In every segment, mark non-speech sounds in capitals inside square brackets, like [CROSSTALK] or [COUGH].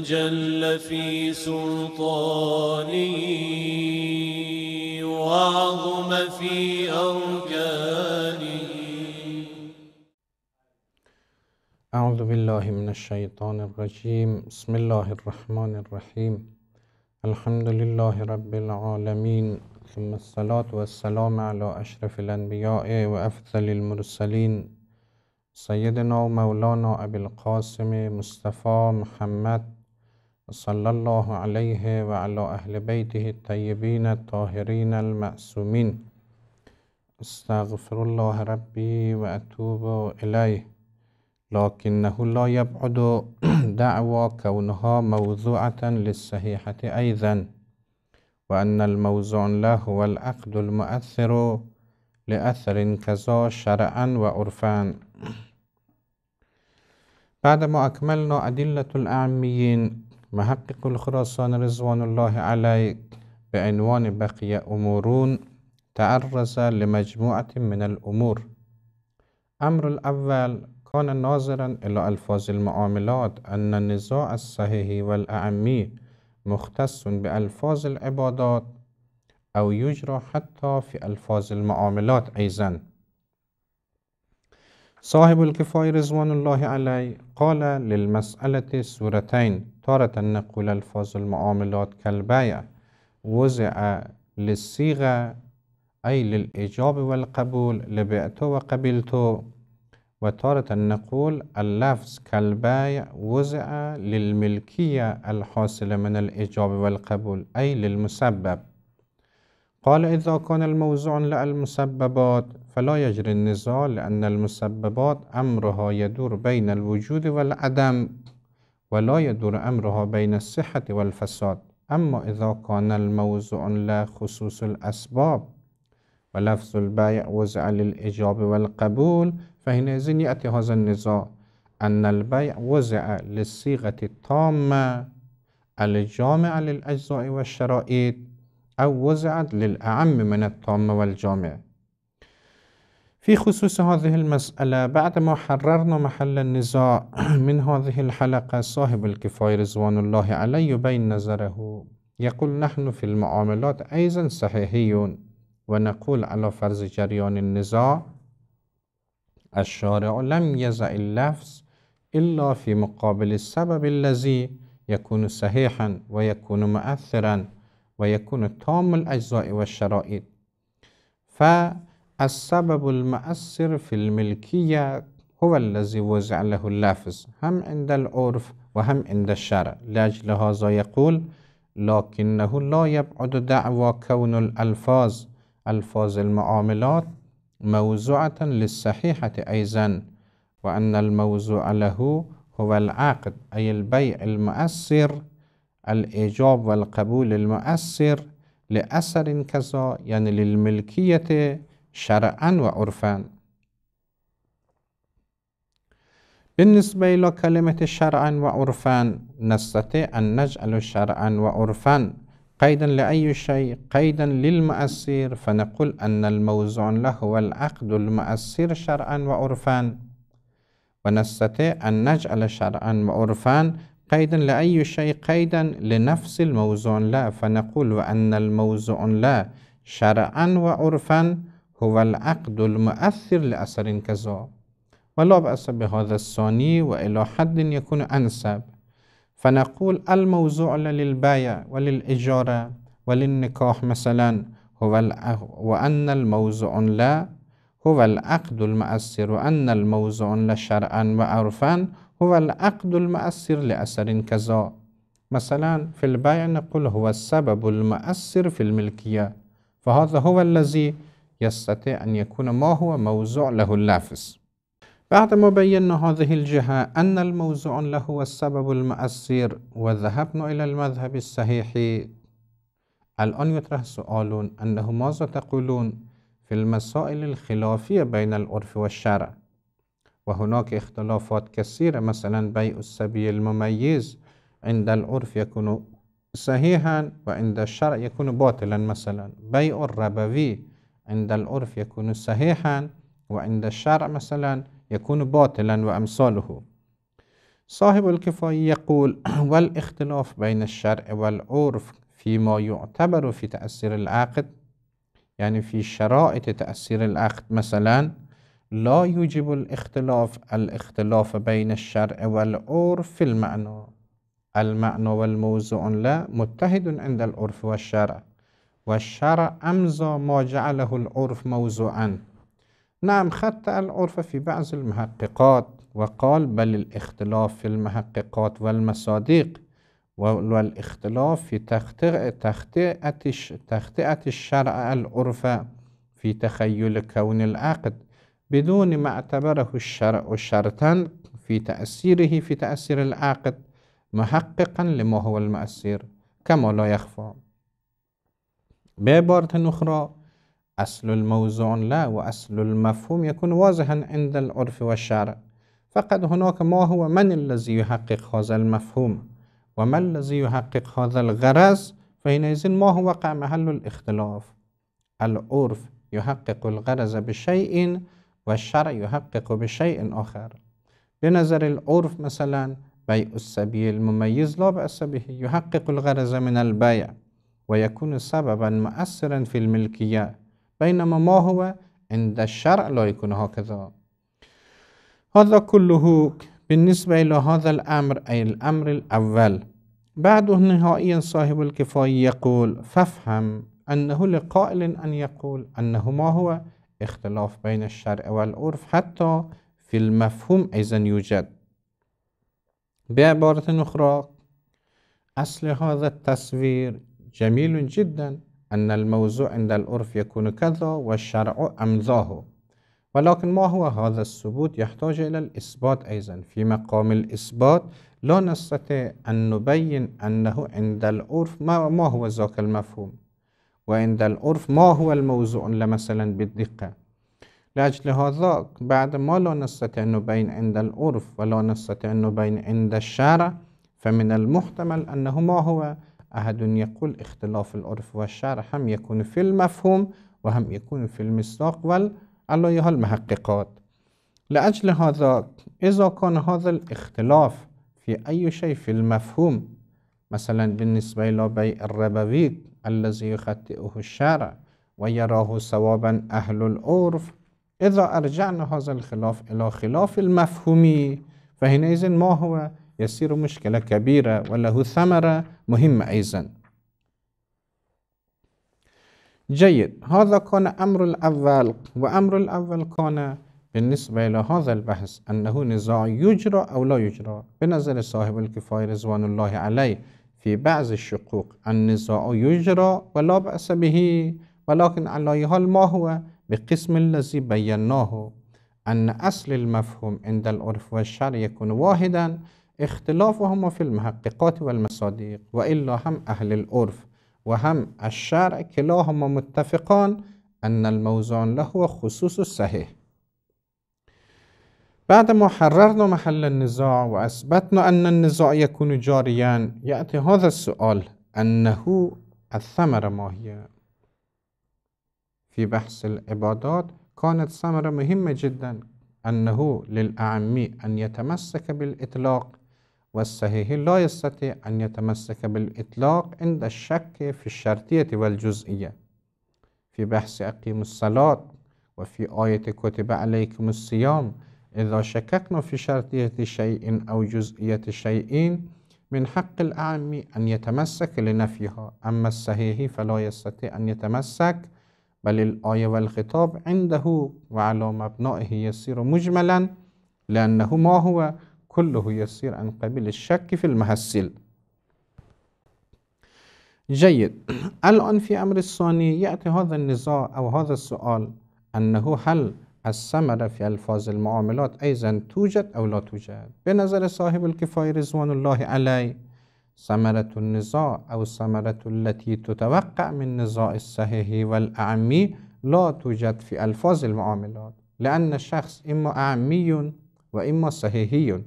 وجل في سلطانه وعظم في أركاني أعوذ بالله من الشيطان الرجيم بسم الله الرحمن الرحيم الحمد لله رب العالمين ثم الصلاة والسلام على أشرف الأنبياء وأفضل المرسلين سيدنا ومولانا أبي القاسم مصطفى محمد صلى الله عليه وعلى أهل بيته الطيبين الطاهرين المأسومين استغفر الله ربي وأتوب إليه لكنه لا يبعد دعوى كونها موضوعة للصحيحة أيضا وأن الموضوع له هو العقد المؤثر لأثر كذا شرعا وعرفا بعدما أكملنا أدلة الأعميين محقق الخراسان رضوان الله عليه بعنوان بقي أمورون تعرض لمجموعة من الأمور أمر الأول كان ناظرا إلى ألفاظ المعاملات أن النزاع الصحيح والأعمي مختص بألفاظ العبادات أو يجرى حتى في ألفاظ المعاملات أيضا صاحب الكفاية رضوان الله عليه قال للمسألة سورتين تارة نقول ألفاظ المعاملات كالبيع وزع للصيغة أي للإجابة والقبول لبعت وقبلت وتارة نقول اللفظ كالبيع وزع للملكية الحاصلة من الإجابة والقبول أي للمسبب قال إذا كان الموضوع لا المسببات فلا يجري النزاع لأن المسببات أمرها يدور بين الوجود والعدم ولا يدور أمرها بين الصحة والفساد أما إذا كان الموضوع لا خصوص الأسباب ولفظ البيع وزع للإجابة والقبول فحينئذ يأتي هذا النزاع أن البيع وزع للصيغة التامة الجامعة للأجزاء والشرائط أو وزعت للأعم من الطامة والجامع في خصوص هذه المسألة بعدما حررنا محل النزاع [CLEARS THROAT] من هذه الحلقة صاحب الكفاية رضوان الله عليه يبين نظره يقول نحن في المعاملات أيضا صحيحيون ونقول على فرض جريان النزاع الشارع لم يزع اللفظ إلا في مقابل السبب الذي يكون صحيحا ويكون مؤثرا ويكون تام الأجزاء والشرائط فالسبب المؤثر في الملكية هو الذي وزع له اللفظ هم عند العرف وهم عند الشرع لأجل هذا يقول لكنه لا يبعد دعوى كون الألفاظ ألفاظ المعاملات موزوعة للصحيحة أيضا وأن الموزوع له هو العقد أي البيع المؤثر الإيجاب والقبول المؤثر لأثر كذا يعني للملكية شرعا وعرفا بالنسبة إلى كلمة شرعا وعرفا نستطيع أن نجعل شرعا وعرفا قيدا لأي شيء قيدا للمؤثر فنقول أن الموزون له هو العقد المؤثر شرعا وعرفا ونستطيع أن نجعل شرعا وعرفا قيدا لأي شيء قيدا لنفس الموزون لا فنقول وأن الموزون لا شرعا وعرفا هو العقد المؤثر لأثر كذا ولا بأس بهذا الثاني وإلى حد يكون أنسب فنقول الموزوع للبيع وللإجارة وللنكاح مثلا هو وأن الموزون لا هو العقد المؤثر وأن الموزون لا شرعا وعرفا هو العقد المؤثر لأثر كذا مثلا في البيع نقول هو السبب المؤثر في الملكية فهذا هو الذي يستطيع أن يكون ما هو موضوع له اللافس بعد ما بينا هذه الجهة أن الموضوع له هو السبب المؤثر وذهبنا إلى المذهب الصحيح الآن يطرح سؤال أنه ماذا تقولون في المسائل الخلافية بين العرف والشرع وهناك اختلافات كثيرة مثلا بيع السبي المميز عند العرف يكون صحيحا وعند الشرع يكون باطلا مثلا بيع الربوي عند العرف يكون صحيحا وعند الشرع مثلا يكون باطلا وأمثاله صاحب الكفاية يقول [CLEARS THROAT] والاختلاف بين الشرع والعرف فيما يعتبر في تأثير العقد يعني في شرائط تأثير العقد مثلا لا يوجب الاختلاف الاختلاف بين الشرع والعرف في المعنى المعنى والموضوع لا متحد عند العرف والشرع والشرع أمزى ما جعله العرف موضوعا نعم خط العرف في بعض المحققات وقال بل الاختلاف في المحققات والمصادق والاختلاف في تخطئة الشرع العرف في تخيل كون العقد بدون ما اعتبره الشرع شرطا في تأثيره في تأثير العاقد محققا لما هو المأثير كما لا يخفى بعبارة أخرى أصل الموضوع لا وأصل المفهوم يكون واضحا عند العرف والشرع فقد هناك ما هو من الذي يحقق هذا المفهوم وما الذي يحقق هذا الغرز فحينئذ ما هو وقع محل الاختلاف العرف يحقق الغرز بشيء والشرع يحقق بشيء آخر بنظر العرف مثلا بيع السبي المميز لا بأس به يحقق الغرض من البيع ويكون سببا مؤثرا في الملكية بينما ما هو عند الشرع لا يكون هكذا هذا كله بالنسبة إلى هذا الأمر أي الأمر الأول بعده نهائيا صاحب الكفاية يقول فافهم أنه لقائل أن يقول أنه ما هو اختلاف بين الشرع والعرف حتى في المفهوم أيضا يوجد بعبارة أخرى أصل هذا التصوير جميل جدا أن الموضوع عند العرف يكون كذا والشرع أمضاه ولكن ما هو هذا الثبوت يحتاج إلى الإثبات أيضا في مقام الإثبات لا نستطيع أن نبين أنه عند العرف ما, ما هو ذاك المفهوم وعند العرف ما هو الموضوع مثلا بالدقة لأجل هذا بعد ما لا نستطيع نبين عند العرف ولا نستطيع نبين عند الشارع فمن المحتمل أنه ما هو أحد يقول اختلاف العرف والشارع هم يكون في المفهوم وهم يكون في المصداق والعلى المحققات لأجل هذا إذا كان هذا الاختلاف في أي شيء في المفهوم مثلا بالنسبة إلى بيع الربوي الذي يخطئه الشرع ويراه صوابا أهل العرف إذا أرجعنا هذا الخلاف إلى خلاف المفهومي فحينئذ ما هو يصير مشكلة كبيرة وله ثمرة مهمة أيضا جيد هذا كان أمر الأول وأمر الأول كان بالنسبة إلى هذا البحث أنه نزاع يجرى أو لا يجرى بنظر صاحب الكفاية رضوان الله عليه في بعض الشقوق النزاع يجرى ولا بأس به ولكن على حال ما هو بقسم الذي بيناه أن أصل المفهوم عند العرف والشرع يكون واحدا اختلافهما في المحققات والمصادق وإلا هم أهل العرف وهم الشرع كلاهما متفقان أن الموزون له خصوص الصحيح بعدما حررنا محل النزاع وأثبتنا أن النزاع يكون جاريا يأتي هذا السؤال أنه الثمرة ما هي؟ في بحث العبادات كانت ثمرة مهمة جدا أنه للأعمي أن يتمسك بالإطلاق والصحيح لا يستطيع أن يتمسك بالإطلاق عند الشك في الشرطية والجزئية في بحث أقيم الصلاة وفي آية كتب عليكم الصيام إذا شككنا في شرطية شيء أو جزئية شيء من حق الأعم أن يتمسك لنفيها أما الصحيح فلا يستطيع أن يتمسك بل الآية والخطاب عنده وعلى مبنائه يصير مجملا لأنه ما هو كله يصير عن قبيل الشك في المحصل جيد الآن في أمر الثاني يأتي هذا النزاع أو هذا السؤال أنه هل الثمرة في ألفاظ المعاملات أيضا توجد أو لا توجد بنظر صاحب الكفاية رضوان الله عليه ثمرة النزاع أو الثمرة التي تتوقع من نزاع الصحيح والأعمي لا توجد في ألفاظ المعاملات لأن الشخص إما أعمي وإما صحيحي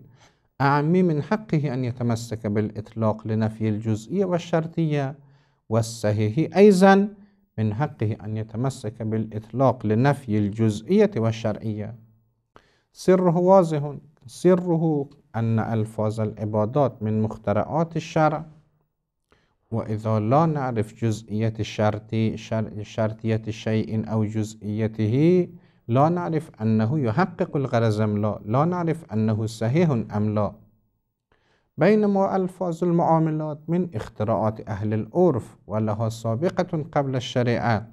أعمي من حقه أن يتمسك بالإطلاق لنفي الجزئية والشرطية والصحيحي أيضا من حقه أن يتمسك بالإطلاق لنفي الجزئية والشرعية سره واضح سره أن ألفاظ العبادات من مخترعات الشرع وإذا لا نعرف جزئية الشرط شرطية شيء أو جزئيته لا نعرف أنه يحقق الغرز أم لا لا نعرف أنه صحيح أم لا بينما ألفاظ المعاملات من اختراعات أهل العرف ولها سابقة قبل الشريعة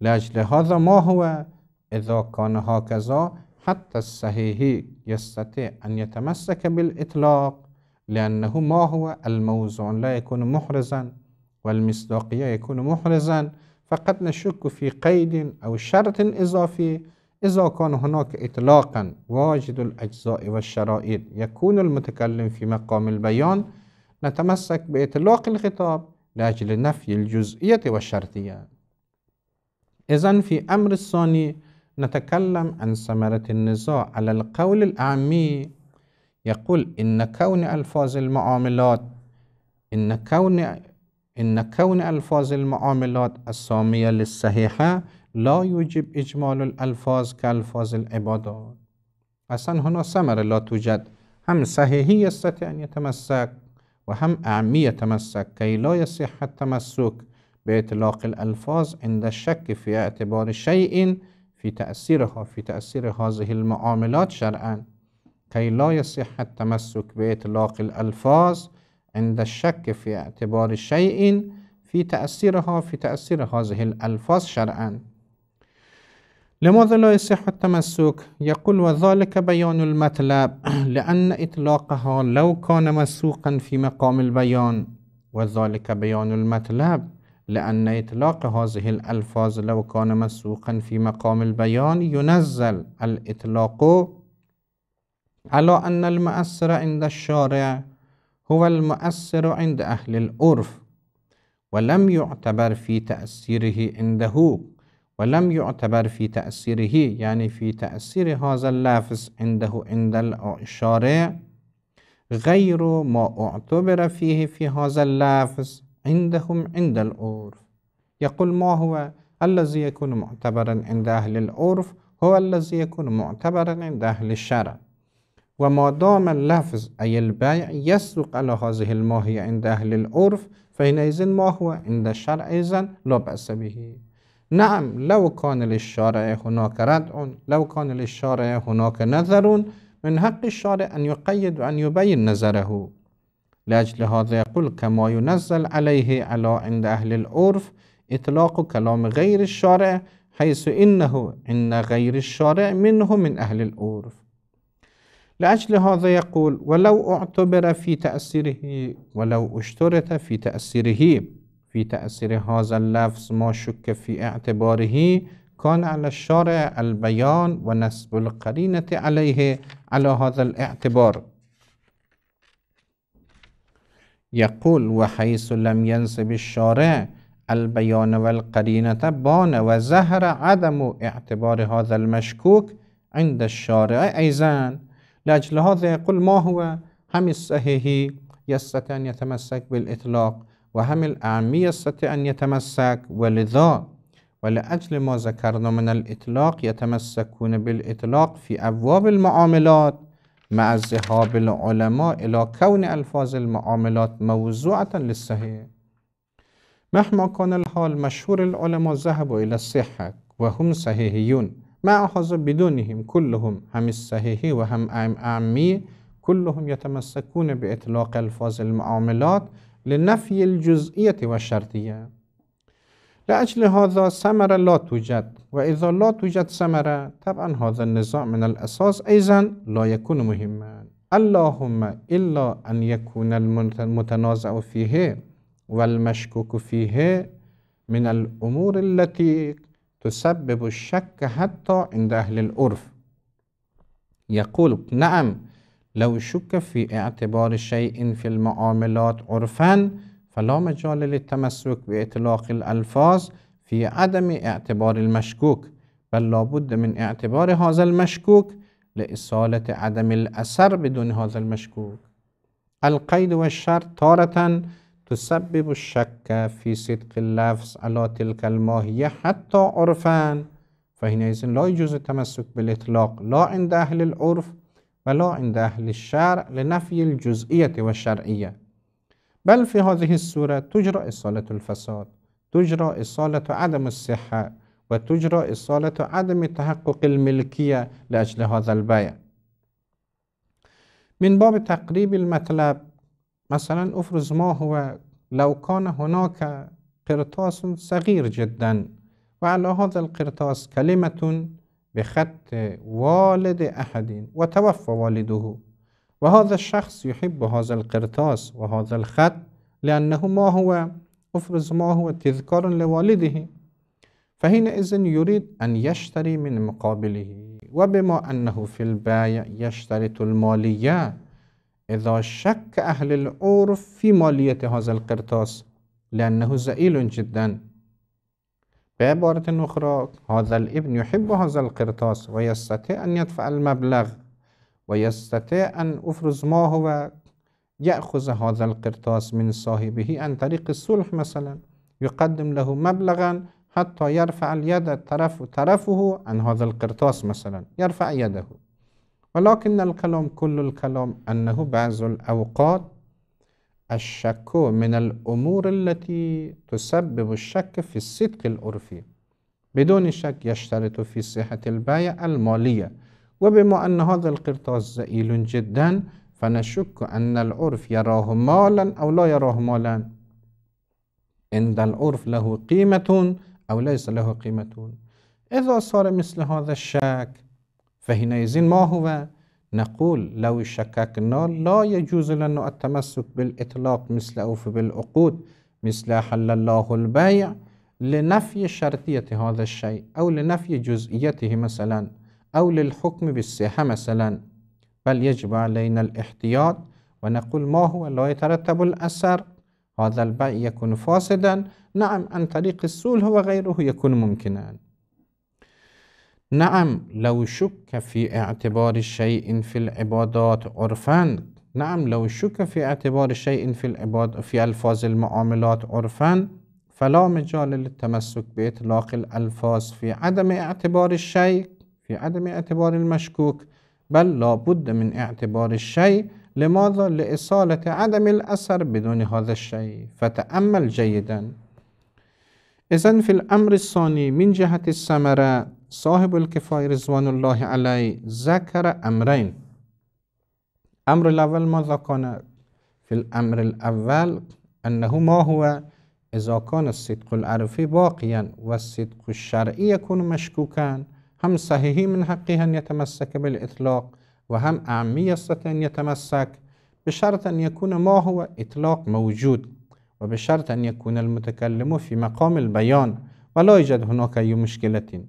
لأجل هذا ما هو إذا كان هكذا حتى الصحيح يستطيع أن يتمسك بالإطلاق لأنه ما هو الموضوع لا يكون محرزا والمصداقية يكون محرزا فقد نشك في قيد أو شرط إضافي إذا كان هناك إطلاقا واجد الأجزاء والشرائط يكون المتكلم في مقام البيان نتمسك بإطلاق الخطاب لأجل نفي الجزئية والشرطية إذا في أمر الثاني نتكلم عن ثمرة النزاع على القول الأعمي يقول إن كون ألفاظ المعاملات إن كون إن كون ألفاظ المعاملات السامية للصحيحة لا يجب إجمال الألفاظ كألفاظ العبادات أصلا هنا ثمرة لا توجد هم صحيحي يستطيع أن يتمسك وهم أعمي يتمسك كي لا يصح التمسك بإطلاق الألفاظ عند الشك في اعتبار شيء في تأثيرها في تأثير هذه المعاملات شرعا كي لا يصح التمسك بإطلاق الألفاظ عند الشك في اعتبار شيء في تأثيرها في تأثير هذه الألفاظ شرعا لماذا لا يصح التمسك؟ يقول وذلك بيان المطلب [CLEARS THROAT] لأن إطلاقها لو كان مسوقا في مقام البيان وذلك بيان المطلب لأن إطلاق هذه الألفاظ لو كان مسوقا في مقام البيان ينزل الإطلاق على أن المأثر عند الشارع هو المؤثر عند أهل العرف ولم يعتبر في تأثيره عنده ولم يعتبر في تأثيره يعني في تأثير هذا اللفظ عنده عند الشارع غير ما اعتبر فيه في هذا اللفظ عندهم عند الأرف يقول ما هو الذي يكون معتبرا عند أهل العرف هو الذي يكون معتبرا عند أهل الشرع وما دام اللفظ أي البيع يصدق على هذه الماهية عند أهل العرف فحينئذ ما هو عند الشرع أيضا لا بأس به نعم لو كان للشارع هناك ردع لو كان للشارع هناك نذر من حق الشارع أن يقيد وأن يبين نظره لأجل هذا يقول كما ينزل عليه على عند أهل العرف إطلاق كلام غير الشارع حيث إنه إن غير الشارع منه من أهل العرف لأجل هذا يقول ولو اعتبر في تأثيره ولو اشترط في تأثيره في تأثير هذا اللفظ ما شك في اعتباره كان على الشارع البيان ونسب القرينة عليه على هذا الاعتبار يقول وحيث لم ينسب الشارع البيان والقرينة بان وزهر عدم اعتبار هذا المشكوك عند الشارع أيضا لأجل هذا قل ما هو هم الصحيح يستطيع أن يتمسك بالإطلاق وهم الأعمي يستطيع أن يتمسك ولذا ولأجل ما ذكرنا من الإطلاق يتمسكون بالإطلاق في أبواب المعاملات مع الذهاب العلماء إلى كون ألفاظ المعاملات موزوعة للصحيح مهما كان الحال مشهور العلماء ذهبوا إلى الصحة وهم صحيحيون ما أخذ بدونهم كلهم هم الصحيح وهم أعمي كلهم يتمسكون بإطلاق ألفاظ المعاملات لنفي الجزئية والشرطية لأجل هذا ثمرة لا توجد وإذا لا توجد ثمرة طبعا هذا النزاع من الأساس أيضا لا يكون مهما اللهم إلا أن يكون المتنازع فيه والمشكوك فيه من الأمور التي تسبب الشك حتى عند أهل العرف يقول نعم لو شك في اعتبار شيء في المعاملات عرفا فلا مجال للتمسك بإطلاق الألفاظ في عدم اعتبار المشكوك بل لابد من اعتبار هذا المشكوك لإصالة عدم الأثر بدون هذا المشكوك القيد والشرط تارة تسبب الشك في صدق اللفظ على تلك الماهية حتى عرفا فحينئذ لا يجوز التمسك بالإطلاق لا عند أهل العرف ولا عند أهل الشرع لنفي الجزئية والشرعية بل في هذه الصورة تجرى إصالة الفساد تجرى إصالة عدم الصحة وتجرى إصالة عدم تحقق الملكية لأجل هذا البيع من باب تقريب المطلب مثلا افرز ما هو لو كان هناك قرطاس صغير جدا وعلى هذا القرطاس كلمة بخط والد أحد وتوفى والده وهذا الشخص يحب هذا القرطاس وهذا الخط لأنه ما هو افرز ما هو تذكار لوالده فحينئذ يريد أن يشتري من مقابله وبما أنه في البيع يشترط المالية إذا شك أهل العرف في مالية هذا القرطاس لأنه زئيل جدا بعبارة أخرى هذا الابن يحب هذا القرطاس ويستطيع أن يدفع المبلغ ويستطيع أن أفرز ما هو يأخذ هذا القرطاس من صاحبه عن طريق الصلح مثلا يقدم له مبلغا حتى يرفع اليد طرف طرفه عن هذا القرطاس مثلا يرفع يده ولكن الكلام كل الكلام أنه بعض الأوقات الشك من الأمور التي تسبب الشك في الصدق العرفي بدون شك يشترط في صحة البيع المالية وبما أن هذا القرطاس زئيل جدا فنشك أن العرف يراه مالا أو لا يراه مالا عند العرف له قيمة أو ليس له قيمة إذا صار مثل هذا الشك يزين ما هو نقول لو شككنا لا يجوز لنا التمسك بالإطلاق مثل أوف بالعقود مثل حل الله البيع لنفي شرطية هذا الشيء أو لنفي جزئيته مثلا أو للحكم بالصحة مثلا بل يجب علينا الاحتياط ونقول ما هو لا يترتب الأثر هذا البيع يكون فاسدا نعم عن طريق السول هو غيره يكون ممكنا نعم لو شك في اعتبار الشيء في العبادات عرفا نعم لو شك في اعتبار شيء في العباد في ألفاظ المعاملات عرفا فلا مجال للتمسك بإطلاق الألفاظ في عدم اعتبار الشيء في عدم اعتبار المشكوك بل لا بد من اعتبار الشيء لماذا؟ لإصالة عدم الأثر بدون هذا الشيء فتأمل جيداً إذا في الأمر الثاني من جهة السمرة صاحب الكفاية رضوان الله عليه ذكر أمرين أمر الأول ماذا كان في الأمر الأول أنه ما هو إذا كان الصدق العرفي باقيا والصدق الشرعي يكون مشكوكا هم صحيح من حقه أن يتمسك بالإطلاق وهم أعمي يستطيع أن يتمسك بشرط أن يكون ما هو إطلاق موجود وبشرط أن يكون المتكلم في مقام البيان ولا يوجد هناك أي مشكلة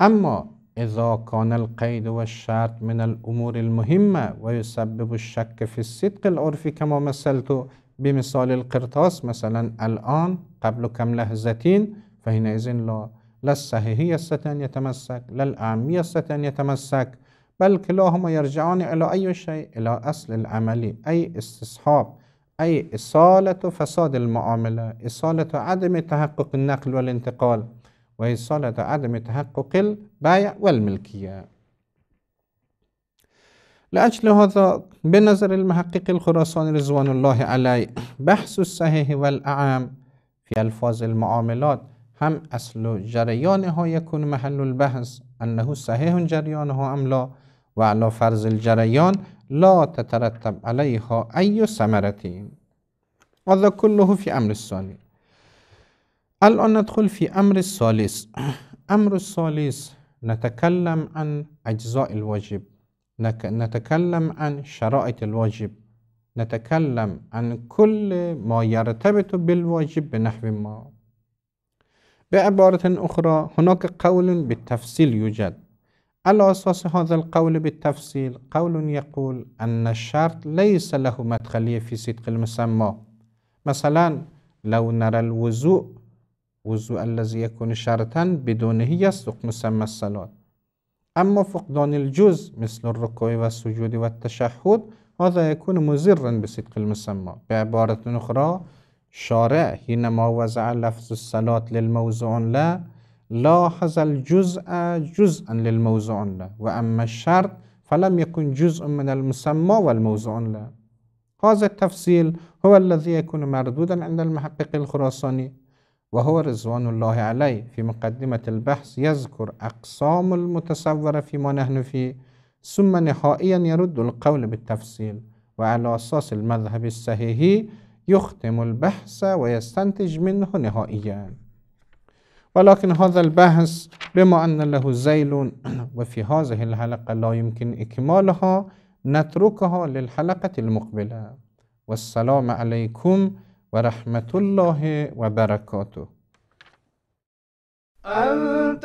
أما إذا كان القيد والشرط من الأمور المهمة ويسبب الشك في الصدق العرفي كما مثلت بمثال القرطاس مثلا الآن قبل كم لحظة فحينئذ لا لا الصحيحية ستان أن يتمسك لا الأعمية ستان أن يتمسك بل كلاهما يرجعان إلى أي شيء إلى أصل العمل أي استصحاب أي إصالة فساد المعاملة إصالة عدم تحقق النقل والانتقال وإصالة عدم تحقق البيع والملكية لأجل هذا بنظر المحقق الخراساني رضوان الله عليه بحث الصحيح والأعام في ألفاظ المعاملات هم أصل جريانها يكون محل البحث أنه صحيح جريانها أم لا وعلى فرض الجريان لا تترتب عليها أي ثمرة هذا كله في أمر الثاني الآن ندخل في أمر الثالث أمر الثالث نتكلم عن أجزاء الواجب نتكلم عن شرائط الواجب نتكلم عن كل ما يرتبط بالواجب بنحو ما بعبارة أخرى هناك قول بالتفصيل يوجد أساس هذا القول بالتفصيل قول يقول أن الشرط ليس له مدخلية في صدق المسمى مثلا لو نرى الوزوء وزوء الذي يكون شرطا بدونه يصدق مسمى الصلاة أما فقدان الجزء مثل الركوع والسجود والتشهد هذا يكون مزرا بصدق المسمى بعبارة أخرى شارع حينما وزع لفظ الصلاة للموزون لا لاحظ الجزء جزءا للموضوع له وأما الشرط فلم يكن جزء من المسمى والموضوع له هذا التفصيل هو الذي يكون مردودا عند المحقق الخراساني وهو رضوان الله عليه في مقدمة البحث يذكر أقسام المتصورة فيما نحن فيه ثم نهائيا يرد القول بالتفصيل وعلى أساس المذهب الصحيحي يختم البحث ويستنتج منه نهائيا ولكن هذا البحث بما أن له زيل [CLEARS THROAT] وفي هذه الحلقة لا يمكن إكمالها نتركها للحلقة المقبلة والسلام عليكم ورحمة الله وبركاته أنت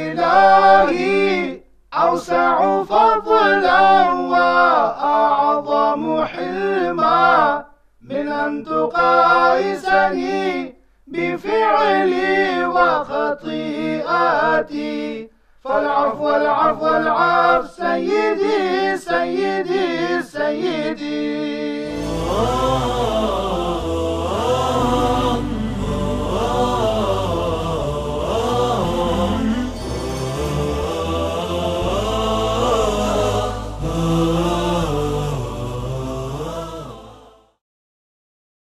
إلهي أوسع فضلا وأعظم حلما من أن تقايسني بفعلي وخطيئاتي فالعفو العفو العفو سيدي سيدي سيدي